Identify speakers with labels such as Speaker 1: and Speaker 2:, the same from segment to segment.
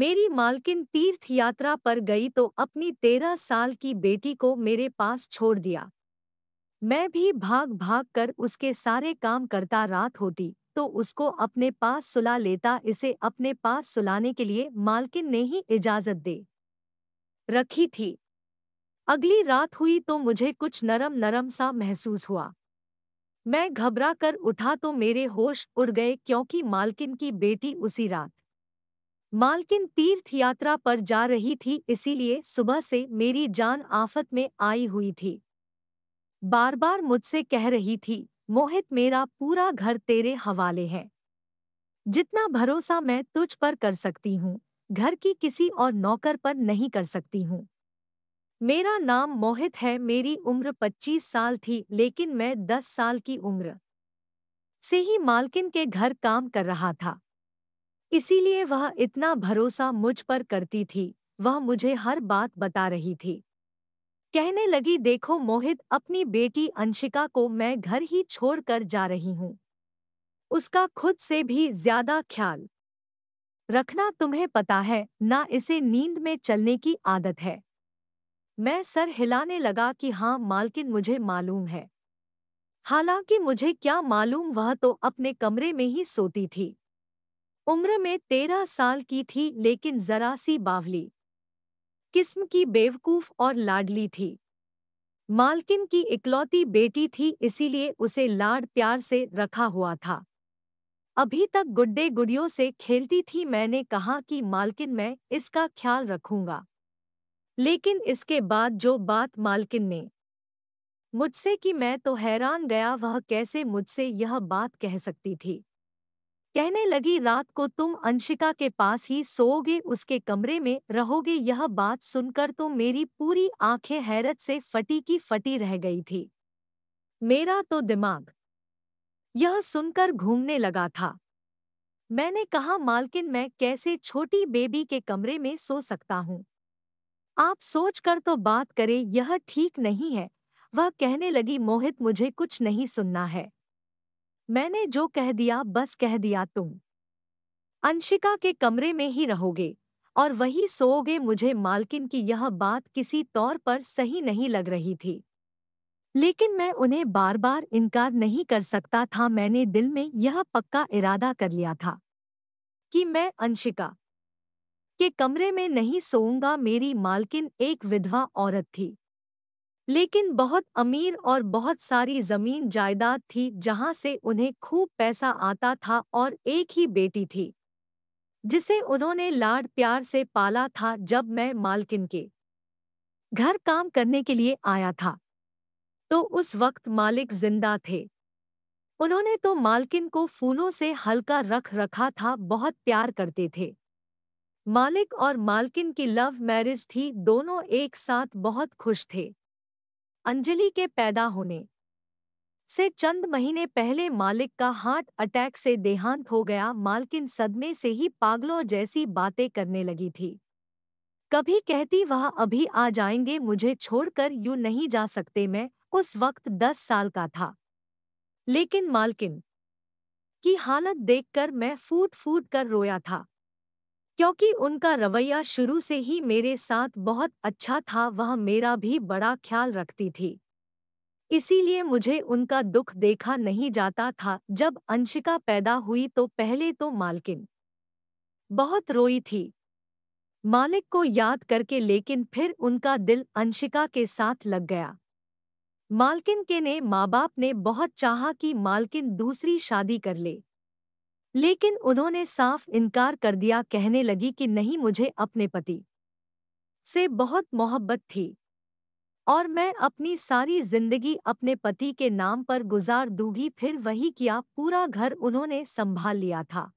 Speaker 1: मेरी मालकिन तीर्थ यात्रा पर गई तो अपनी तेरह साल की बेटी को मेरे पास छोड़ दिया मैं भी भाग भाग कर उसके सारे काम करता रात होती तो उसको अपने पास सुला लेता इसे अपने पास सुलाने के लिए मालकिन ने ही इजाजत दे रखी थी अगली रात हुई तो मुझे कुछ नरम नरम सा महसूस हुआ मैं घबरा कर उठा तो मेरे होश उड़ गए क्योंकि मालकिन की बेटी उसी रात मालकिन तीर्थ यात्रा पर जा रही थी इसीलिए सुबह से मेरी जान आफत में आई हुई थी बार बार मुझसे कह रही थी मोहित मेरा पूरा घर तेरे हवाले है जितना भरोसा मैं तुझ पर कर सकती हूँ घर की किसी और नौकर पर नहीं कर सकती हूँ मेरा नाम मोहित है मेरी उम्र 25 साल थी लेकिन मैं 10 साल की उम्र से ही मालकिन के घर काम कर रहा था इसीलिए वह इतना भरोसा मुझ पर करती थी वह मुझे हर बात बता रही थी कहने लगी देखो मोहित अपनी बेटी अंशिका को मैं घर ही छोड़कर जा रही हूँ उसका खुद से भी ज्यादा ख्याल रखना तुम्हें पता है ना इसे नींद में चलने की आदत है मैं सर हिलाने लगा कि हाँ मालकिन मुझे मालूम है हालांकि मुझे क्या मालूम वह तो अपने कमरे में ही सोती थी उम्र में तेरह साल की थी लेकिन जरा सी बावली किस्म की बेवकूफ और लाडली थी मालकिन की इकलौती बेटी थी इसीलिए उसे लाड प्यार से रखा हुआ था अभी तक गुड्डे गुड़ियों से खेलती थी मैंने कहा कि मालकिन मैं इसका ख्याल रखूंगा लेकिन इसके बाद जो बात मालकिन ने मुझसे कि मैं तो हैरान गया वह कैसे मुझसे यह बात कह सकती थी कहने लगी रात को तुम अंशिका के पास ही सोओगे उसके कमरे में रहोगे यह बात सुनकर तो मेरी पूरी आंखें हैरत से फटी की फटी रह गई थी मेरा तो दिमाग यह सुनकर घूमने लगा था मैंने कहा मालकिन मैं कैसे छोटी बेबी के कमरे में सो सकता हूँ आप सोचकर तो बात करें यह ठीक नहीं है वह कहने लगी मोहित मुझे कुछ नहीं सुनना है मैंने जो कह दिया बस कह दिया तुम अंशिका के कमरे में ही रहोगे और वही सोओगे मुझे मालकिन की यह बात किसी तौर पर सही नहीं लग रही थी लेकिन मैं उन्हें बार बार इनकार नहीं कर सकता था मैंने दिल में यह पक्का इरादा कर लिया था कि मैं अंशिका के कमरे में नहीं सोऊंगा मेरी मालकिन एक विधवा औरत थी लेकिन बहुत अमीर और बहुत सारी जमीन जायदाद थी जहां से उन्हें खूब पैसा आता था और एक ही बेटी थी जिसे उन्होंने लाड प्यार से पाला था जब मैं मालकिन के घर काम करने के लिए आया था तो उस वक्त मालिक जिंदा थे उन्होंने तो मालकिन को फूलों से हल्का रख रखा था बहुत प्यार करते थे मालिक और मालकिन की लव मैरिज थी दोनों एक साथ बहुत खुश थे अंजलि के पैदा होने से चंद महीने पहले मालिक का हार्ट अटैक से देहांत हो गया मालकिन सदमे से ही पागलों जैसी बातें करने लगी थी कभी कहती वह अभी आ जाएंगे मुझे छोड़कर यूं नहीं जा सकते मैं उस वक्त दस साल का था लेकिन मालकिन की हालत देखकर मैं फूट फूट कर रोया था क्योंकि उनका रवैया शुरू से ही मेरे साथ बहुत अच्छा था वह मेरा भी बड़ा ख्याल रखती थी इसीलिए मुझे उनका दुख देखा नहीं जाता था जब अंशिका पैदा हुई तो पहले तो मालकिन बहुत रोई थी मालिक को याद करके लेकिन फिर उनका दिल अंशिका के साथ लग गया मालकिन के ने माँ बाप ने बहुत चाहा कि मालकिन दूसरी शादी कर ले लेकिन उन्होंने साफ इनकार कर दिया कहने लगी कि नहीं मुझे अपने पति से बहुत मोहब्बत थी और मैं अपनी सारी जिंदगी अपने पति के नाम पर गुजार दूंगी फिर वही किया पूरा घर उन्होंने संभाल लिया था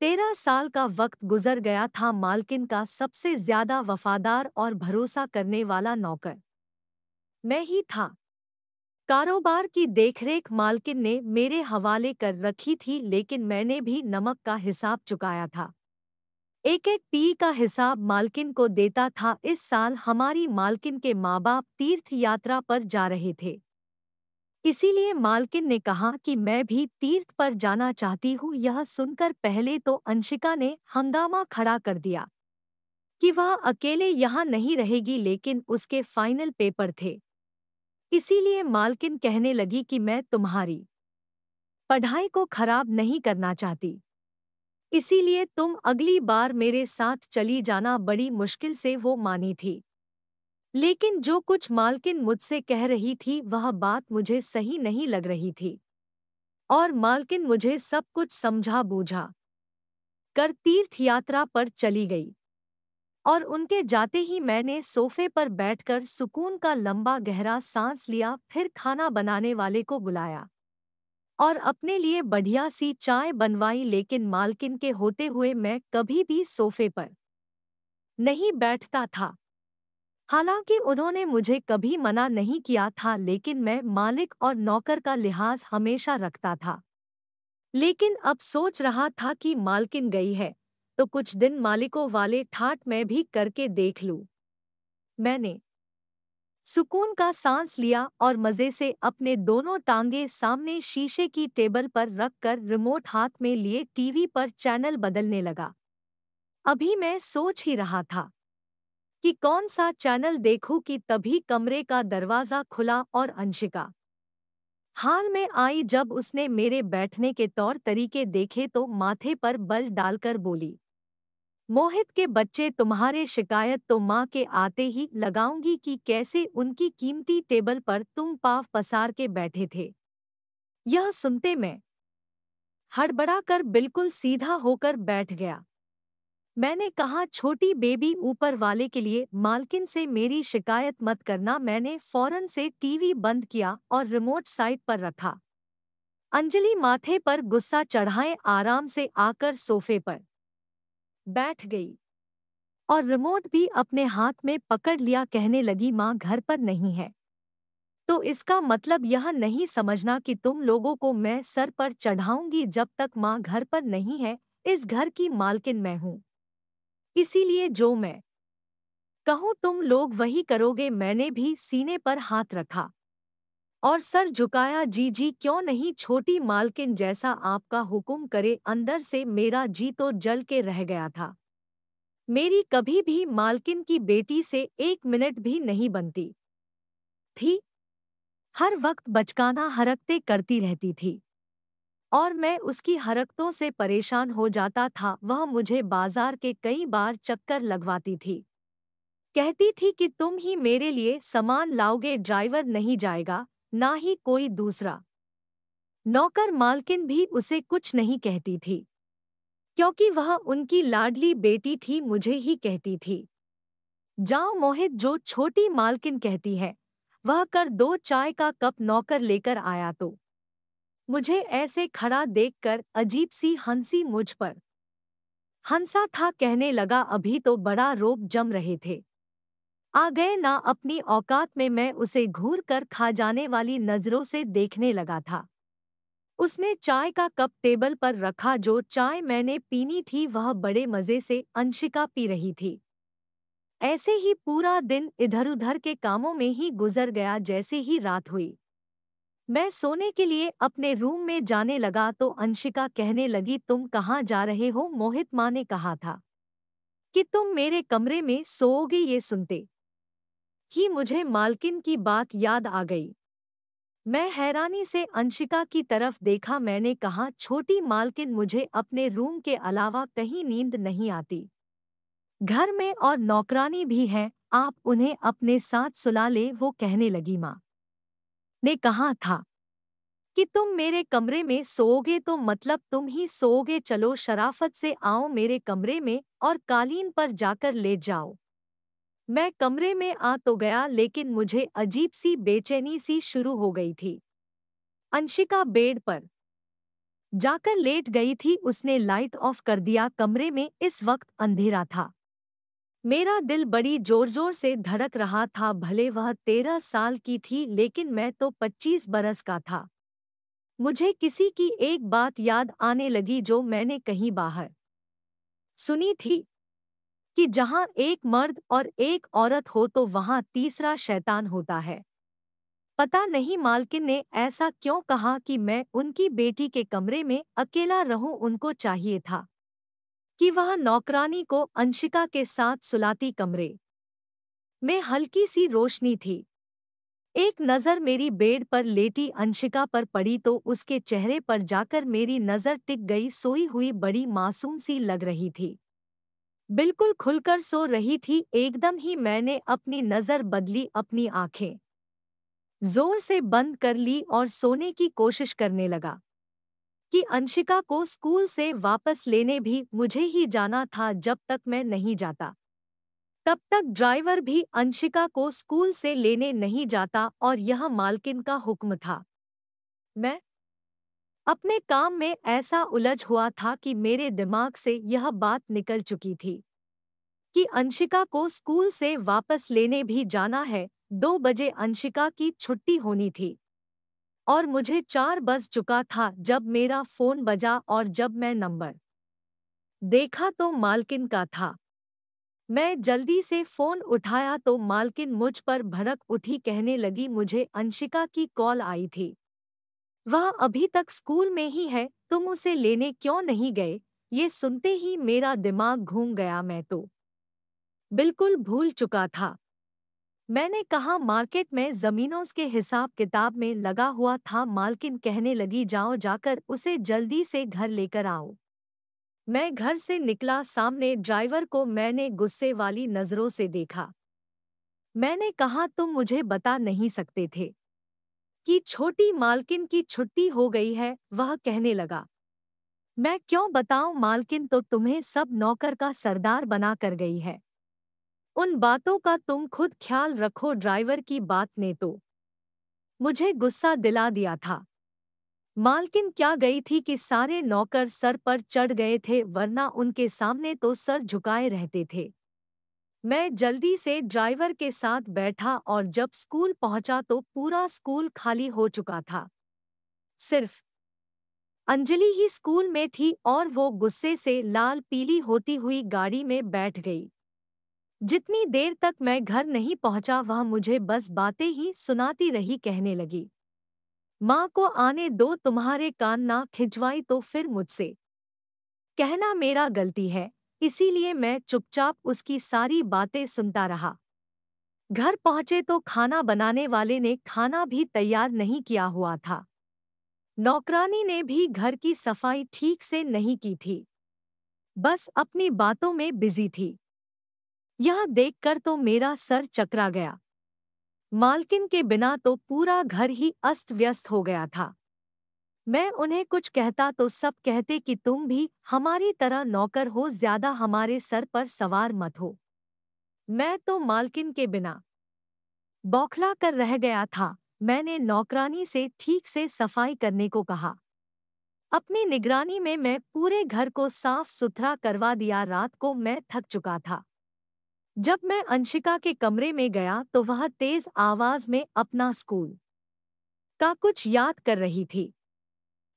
Speaker 1: तेरह साल का वक्त गुजर गया था मालकिन का सबसे ज्यादा वफादार और भरोसा करने वाला नौकर मैं ही था कारोबार की देखरेख मालकिन ने मेरे हवाले कर रखी थी लेकिन मैंने भी नमक का हिसाब चुकाया था एक एक पी का हिसाब मालकिन को देता था इस साल हमारी मालकिन के माँ बाप तीर्थ यात्रा पर जा रहे थे इसीलिए मालकिन ने कहा कि मैं भी तीर्थ पर जाना चाहती हूँ यह सुनकर पहले तो अंशिका ने हंगामा खड़ा कर दिया कि वह अकेले यहाँ नहीं रहेगी लेकिन उसके फाइनल पेपर थे इसीलिए मालकिन कहने लगी कि मैं तुम्हारी पढ़ाई को खराब नहीं करना चाहती इसीलिए तुम अगली बार मेरे साथ चली जाना बड़ी मुश्किल से वो मानी थी लेकिन जो कुछ मालकिन मुझसे कह रही थी वह बात मुझे सही नहीं लग रही थी और मालकिन मुझे सब कुछ समझा बूझा कर तीर्थ यात्रा पर चली गई और उनके जाते ही मैंने सोफे पर बैठकर सुकून का लंबा गहरा सांस लिया फिर खाना बनाने वाले को बुलाया और अपने लिए बढ़िया सी चाय बनवाई लेकिन मालकिन के होते हुए मैं कभी भी सोफे पर नहीं बैठता था हालांकि उन्होंने मुझे कभी मना नहीं किया था लेकिन मैं मालिक और नौकर का लिहाज हमेशा रखता था लेकिन अब सोच रहा था कि मालकिन गई है तो कुछ दिन मालिकों वाले ठाट मैं भी करके देख लूं। मैंने सुकून का सांस लिया और मज़े से अपने दोनों टांगे सामने शीशे की टेबल पर रखकर रिमोट हाथ में लिए टीवी पर चैनल बदलने लगा अभी मैं सोच ही रहा था कि कौन सा चैनल देखूं कि तभी कमरे का दरवाज़ा खुला और अंशिका हाल में आई जब उसने मेरे बैठने के तौर तरीके देखे तो माथे पर बल डालकर बोली मोहित के बच्चे तुम्हारे शिकायत तो माँ के आते ही लगाऊंगी कि कैसे उनकी कीमती टेबल पर तुम पाव पसार के बैठे थे यह सुनते मैं हड़बड़ा कर बिल्कुल सीधा होकर बैठ गया मैंने कहा छोटी बेबी ऊपर वाले के लिए मालकिन से मेरी शिकायत मत करना मैंने फौरन से टीवी बंद किया और रिमोट साइड पर रखा अंजलि माथे पर गुस्सा चढ़ाए आराम से आकर सोफे पर बैठ गई और रिमोट भी अपने हाथ में पकड़ लिया कहने लगी माँ घर पर नहीं है तो इसका मतलब यह नहीं समझना कि तुम लोगों को मैं सर पर चढ़ाऊंगी जब तक माँ घर पर नहीं है इस घर की मालकिन मैं हूं इसीलिए जो मैं कहूं तुम लोग वही करोगे मैंने भी सीने पर हाथ रखा और सर झुकाया जी जी क्यों नहीं छोटी मालकिन जैसा आपका हुक्म करे अंदर से मेरा जी तो जल के रह गया था मेरी कभी भी मालकिन की बेटी से एक मिनट भी नहीं बनती थी हर वक्त बचकाना हरकते करती रहती थी और मैं उसकी हरकतों से परेशान हो जाता था वह मुझे बाजार के कई बार चक्कर लगवाती थी कहती थी कि तुम ही मेरे लिए सामान लाओगे ड्राइवर नहीं जाएगा ना ही कोई दूसरा नौकर मालकिन भी उसे कुछ नहीं कहती थी क्योंकि वह उनकी लाडली बेटी थी मुझे ही कहती थी जाओ मोहित जो छोटी मालकिन कहती है वह कर दो चाय का कप नौकर लेकर आया तो मुझे ऐसे खड़ा देखकर अजीब सी हंसी मुझ पर हंसा था कहने लगा अभी तो बड़ा रोप जम रहे थे आ गए ना अपनी औकात में मैं उसे घूर कर खा जाने वाली नजरों से देखने लगा था उसने चाय का कप टेबल पर रखा जो चाय मैंने पीनी थी वह बड़े मजे से अंशिका पी रही थी ऐसे ही पूरा दिन इधर उधर के कामों में ही गुजर गया जैसे ही रात हुई मैं सोने के लिए अपने रूम में जाने लगा तो अंशिका कहने लगी तुम कहाँ जा रहे हो मोहित माँ ने कहा था कि तुम मेरे कमरे में सोओगे ये सुनते ही मुझे मालकिन की बात याद आ गई मैं हैरानी से अंशिका की तरफ देखा मैंने कहा छोटी मालकिन मुझे अपने रूम के अलावा कहीं नींद नहीं आती घर में और नौकरानी भी हैं आप उन्हें अपने साथ सुला ले वो कहने लगी माँ ने कहा था कि तुम मेरे कमरे में सोओगे तो मतलब तुम ही सोओगे चलो शराफत से आओ मेरे कमरे में और कालीन पर जाकर ले जाओ मैं कमरे में आ तो गया लेकिन मुझे अजीब सी बेचैनी सी शुरू हो गई थी अंशिका बेड पर जाकर लेट गई थी उसने लाइट ऑफ कर दिया कमरे में इस वक्त अंधेरा था मेरा दिल बड़ी जोर जोर से धड़क रहा था भले वह तेरह साल की थी लेकिन मैं तो पच्चीस बरस का था मुझे किसी की एक बात याद आने लगी जो मैंने कहीं बाहर सुनी थी कि जहां एक मर्द और एक औरत हो तो वहां तीसरा शैतान होता है पता नहीं मालकिन ने ऐसा क्यों कहा कि मैं उनकी बेटी के कमरे में अकेला रहूं उनको चाहिए था कि वह नौकरानी को अंशिका के साथ सुलाती कमरे में हल्की सी रोशनी थी एक नज़र मेरी बेड पर लेटी अंशिका पर पड़ी तो उसके चेहरे पर जाकर मेरी नज़र टिक गई सोई हुई बड़ी मासूम सी लग रही थी बिल्कुल खुलकर सो रही थी एकदम ही मैंने अपनी नजर बदली अपनी आंखें जोर से बंद कर ली और सोने की कोशिश करने लगा कि अंशिका को स्कूल से वापस लेने भी मुझे ही जाना था जब तक मैं नहीं जाता तब तक ड्राइवर भी अंशिका को स्कूल से लेने नहीं जाता और यह मालकिन का हुक्म था मैं अपने काम में ऐसा उलझ हुआ था कि मेरे दिमाग से यह बात निकल चुकी थी कि अंशिका को स्कूल से वापस लेने भी जाना है दो बजे अंशिका की छुट्टी होनी थी और मुझे चार बज चुका था जब मेरा फोन बजा और जब मैं नंबर देखा तो मालकिन का था मैं जल्दी से फोन उठाया तो मालकिन मुझ पर भड़क उठी कहने लगी मुझे अंशिका की कॉल आई थी वह अभी तक स्कूल में ही है तुम उसे लेने क्यों नहीं गए ये सुनते ही मेरा दिमाग घूम गया मैं तो बिल्कुल भूल चुका था मैंने कहा मार्केट में जमीनों के हिसाब किताब में लगा हुआ था मालकिन कहने लगी जाओ जाकर उसे जल्दी से घर लेकर आओ मैं घर से निकला सामने ड्राइवर को मैंने गुस्से वाली नज़रों से देखा मैंने कहा तुम मुझे बता नहीं सकते थे कि छोटी मालकिन की छुट्टी हो गई है वह कहने लगा मैं क्यों बताऊं मालकिन तो तुम्हें सब नौकर का सरदार बना कर गई है उन बातों का तुम खुद ख्याल रखो ड्राइवर की बात ने तो मुझे गुस्सा दिला दिया था मालकिन क्या गई थी कि सारे नौकर सर पर चढ़ गए थे वरना उनके सामने तो सर झुकाए रहते थे मैं जल्दी से ड्राइवर के साथ बैठा और जब स्कूल पहुंचा तो पूरा स्कूल खाली हो चुका था सिर्फ अंजलि ही स्कूल में थी और वो गुस्से से लाल पीली होती हुई गाड़ी में बैठ गई जितनी देर तक मैं घर नहीं पहुंचा वह मुझे बस बातें ही सुनाती रही कहने लगी माँ को आने दो तुम्हारे कान ना खिंचवाई तो फिर मुझसे कहना मेरा गलती है इसीलिए मैं चुपचाप उसकी सारी बातें सुनता रहा घर पहुंचे तो खाना बनाने वाले ने खाना भी तैयार नहीं किया हुआ था नौकरानी ने भी घर की सफाई ठीक से नहीं की थी बस अपनी बातों में बिजी थी यह देखकर तो मेरा सर चकरा गया मालकिन के बिना तो पूरा घर ही अस्त व्यस्त हो गया था मैं उन्हें कुछ कहता तो सब कहते कि तुम भी हमारी तरह नौकर हो ज्यादा हमारे सर पर सवार मत हो मैं तो मालकिन के बिना बौखला कर रह गया था मैंने नौकरानी से ठीक से सफाई करने को कहा अपनी निगरानी में मैं पूरे घर को साफ सुथरा करवा दिया रात को मैं थक चुका था जब मैं अंशिका के कमरे में गया तो वह तेज आवाज में अपना स्कूल का कुछ याद कर रही थी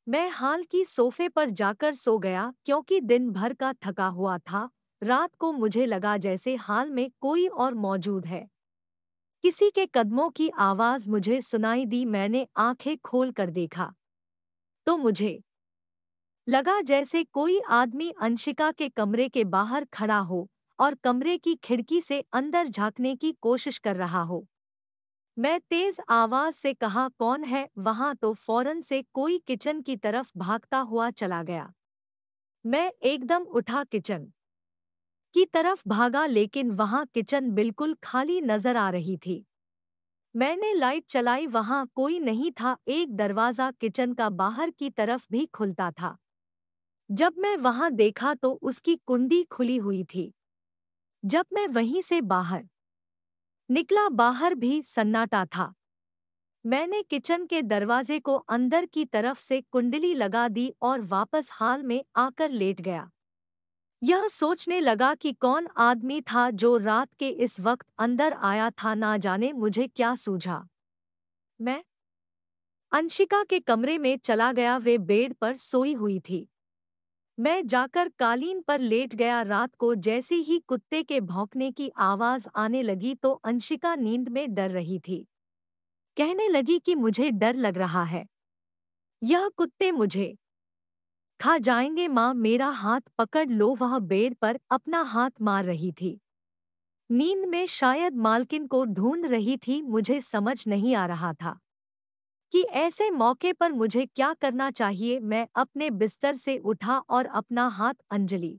Speaker 1: मैं हाल की सोफे पर जाकर सो गया क्योंकि दिन भर का थका हुआ था रात को मुझे लगा जैसे हाल में कोई और मौजूद है किसी के कदमों की आवाज मुझे सुनाई दी मैंने आंखें खोल कर देखा तो मुझे लगा जैसे कोई आदमी अंशिका के कमरे के बाहर खड़ा हो और कमरे की खिड़की से अंदर झांकने की कोशिश कर रहा हो मैं तेज आवाज से कहा कौन है वहां तो फौरन से कोई किचन की तरफ भागता हुआ चला गया मैं एकदम उठा किचन की तरफ भागा लेकिन वहां किचन बिल्कुल खाली नजर आ रही थी मैंने लाइट चलाई वहां कोई नहीं था एक दरवाजा किचन का बाहर की तरफ भी खुलता था जब मैं वहां देखा तो उसकी कुंडी खुली हुई थी जब मैं वहीं से बाहर निकला बाहर भी सन्नाटा था मैंने किचन के दरवाजे को अंदर की तरफ से कुंडली लगा दी और वापस हाल में आकर लेट गया यह सोचने लगा कि कौन आदमी था जो रात के इस वक्त अंदर आया था ना जाने मुझे क्या सूझा मैं अंशिका के कमरे में चला गया वे बेड पर सोई हुई थी मैं जाकर कालीन पर लेट गया रात को जैसे ही कुत्ते के भौंकने की आवाज आने लगी तो अंशिका नींद में डर रही थी कहने लगी कि मुझे डर लग रहा है यह कुत्ते मुझे खा जाएंगे माँ मेरा हाथ पकड़ लो वह बेड पर अपना हाथ मार रही थी नींद में शायद मालकिन को ढूंढ रही थी मुझे समझ नहीं आ रहा था कि ऐसे मौके पर मुझे क्या करना चाहिए मैं अपने बिस्तर से उठा और अपना हाथ अंजलि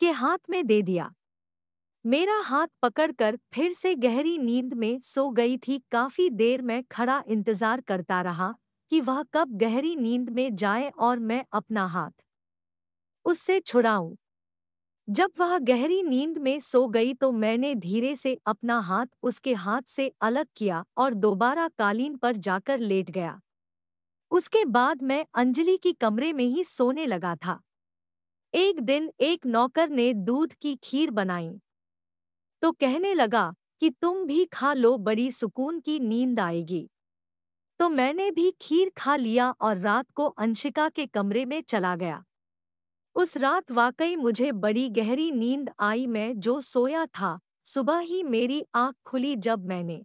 Speaker 1: के हाथ में दे दिया मेरा हाथ पकड़कर फिर से गहरी नींद में सो गई थी काफी देर मैं खड़ा इंतजार करता रहा कि वह कब गहरी नींद में जाए और मैं अपना हाथ उससे छुड़ाऊं जब वह गहरी नींद में सो गई तो मैंने धीरे से अपना हाथ उसके हाथ से अलग किया और दोबारा कालीन पर जाकर लेट गया उसके बाद मैं अंजलि की कमरे में ही सोने लगा था एक दिन एक नौकर ने दूध की खीर बनाई तो कहने लगा कि तुम भी खा लो बड़ी सुकून की नींद आएगी तो मैंने भी खीर खा लिया और रात को अंशिका के कमरे में चला गया उस रात वाकई मुझे बड़ी गहरी नींद आई मैं जो सोया था सुबह ही मेरी आंख खुली जब मैंने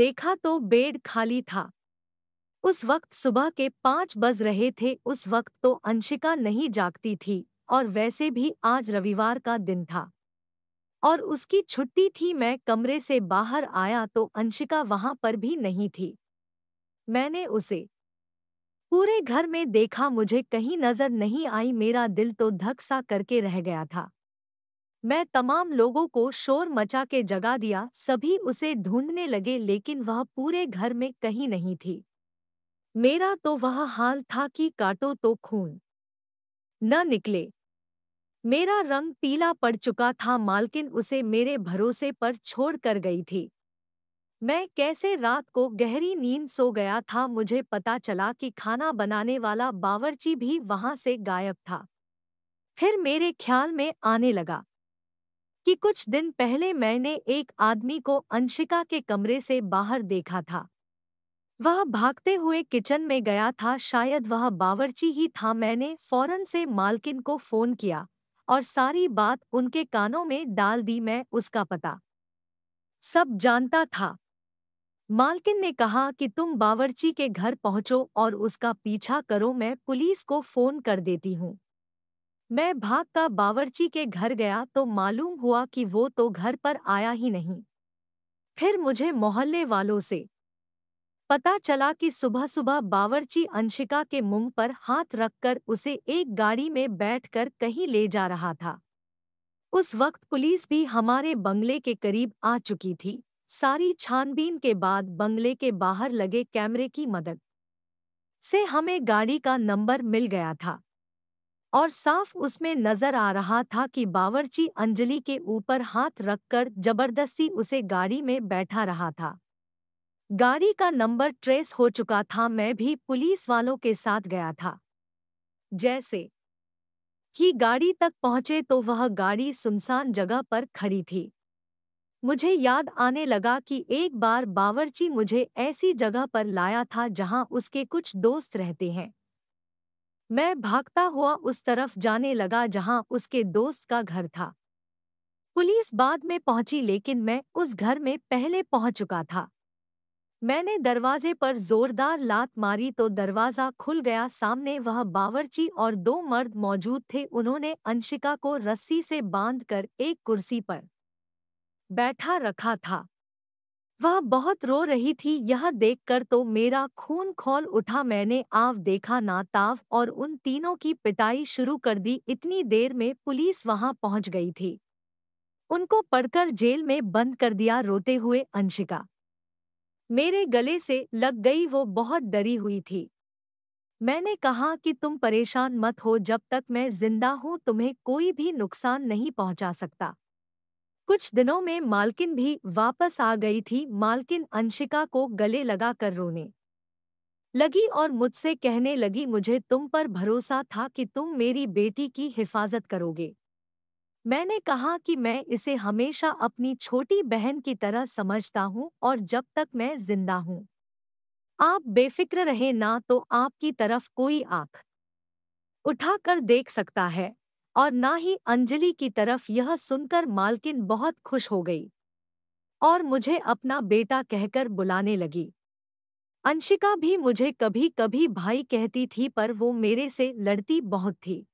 Speaker 1: देखा तो बेड खाली था उस वक्त सुबह के पाँच बज रहे थे उस वक्त तो अंशिका नहीं जागती थी और वैसे भी आज रविवार का दिन था और उसकी छुट्टी थी मैं कमरे से बाहर आया तो अंशिका वहां पर भी नहीं थी मैंने उसे पूरे घर में देखा मुझे कहीं नजर नहीं आई मेरा दिल तो धक सा करके रह गया था मैं तमाम लोगों को शोर मचा के जगा दिया सभी उसे ढूंढने लगे लेकिन वह पूरे घर में कहीं नहीं थी मेरा तो वह हाल था कि काटो तो खून न निकले मेरा रंग पीला पड़ चुका था मालकिन उसे मेरे भरोसे पर छोड़ कर गई थी मैं कैसे रात को गहरी नींद सो गया था मुझे पता चला कि खाना बनाने वाला बावर्ची भी वहां से गायब था फिर मेरे ख्याल में आने लगा कि कुछ दिन पहले मैंने एक आदमी को अंशिका के कमरे से बाहर देखा था वह भागते हुए किचन में गया था शायद वह बावर्ची ही था मैंने फौरन से मालकिन को फोन किया और सारी बात उनके कानों में डाल दी मैं उसका पता सब जानता था मालकिन ने कहा कि तुम बावर्ची के घर पहुंचो और उसका पीछा करो मैं पुलिस को फोन कर देती हूँ मैं भाग का बावर्ची के घर गया तो मालूम हुआ कि वो तो घर पर आया ही नहीं फिर मुझे मोहल्ले वालों से पता चला कि सुबह सुबह बावर्ची अंशिका के मुंह पर हाथ रखकर उसे एक गाड़ी में बैठकर कहीं ले जा रहा था उस वक्त पुलिस भी हमारे बंगले के करीब आ चुकी थी सारी छानबीन के बाद बंगले के बाहर लगे कैमरे की मदद से हमें गाड़ी का नंबर मिल गया था और साफ उसमें नजर आ रहा था कि बावर्ची अंजलि के ऊपर हाथ रखकर जबरदस्ती उसे गाड़ी में बैठा रहा था गाड़ी का नंबर ट्रेस हो चुका था मैं भी पुलिस वालों के साथ गया था जैसे ही गाड़ी तक पहुंचे तो वह गाड़ी सुनसान जगह पर खड़ी थी मुझे याद आने लगा कि एक बार बावर्ची मुझे ऐसी जगह पर लाया था जहां उसके कुछ दोस्त रहते हैं मैं भागता हुआ उस तरफ जाने लगा जहां उसके दोस्त का घर था पुलिस बाद में पहुंची लेकिन मैं उस घर में पहले पहुंच चुका था मैंने दरवाजे पर जोरदार लात मारी तो दरवाज़ा खुल गया सामने वह बावर्ची और दो मर्द मौजूद थे उन्होंने अंशिका को रस्सी से बांधकर एक कुर्सी पर बैठा रखा था वह बहुत रो रही थी यह देखकर तो मेरा खून खोल उठा मैंने आव देखा ना ताव और उन तीनों की पिटाई शुरू कर दी इतनी देर में पुलिस वहां पहुंच गई थी उनको पढ़कर जेल में बंद कर दिया रोते हुए अंशिका मेरे गले से लग गई वो बहुत डरी हुई थी मैंने कहा कि तुम परेशान मत हो जब तक मैं जिंदा हूं तुम्हें कोई भी नुकसान नहीं पहुंचा सकता कुछ दिनों में मालकिन भी वापस आ गई थी मालकिन अंशिका को गले लगा कर रोने लगी और मुझसे कहने लगी मुझे तुम पर भरोसा था कि तुम मेरी बेटी की हिफाजत करोगे मैंने कहा कि मैं इसे हमेशा अपनी छोटी बहन की तरह समझता हूँ और जब तक मैं जिंदा हूँ आप बेफिक्र रहे ना तो आपकी तरफ कोई आंख उठाकर देख सकता है और ना ही अंजलि की तरफ यह सुनकर मालकिन बहुत खुश हो गई और मुझे अपना बेटा कहकर बुलाने लगी अंशिका भी मुझे कभी कभी भाई कहती थी पर वो मेरे से लड़ती बहुत थी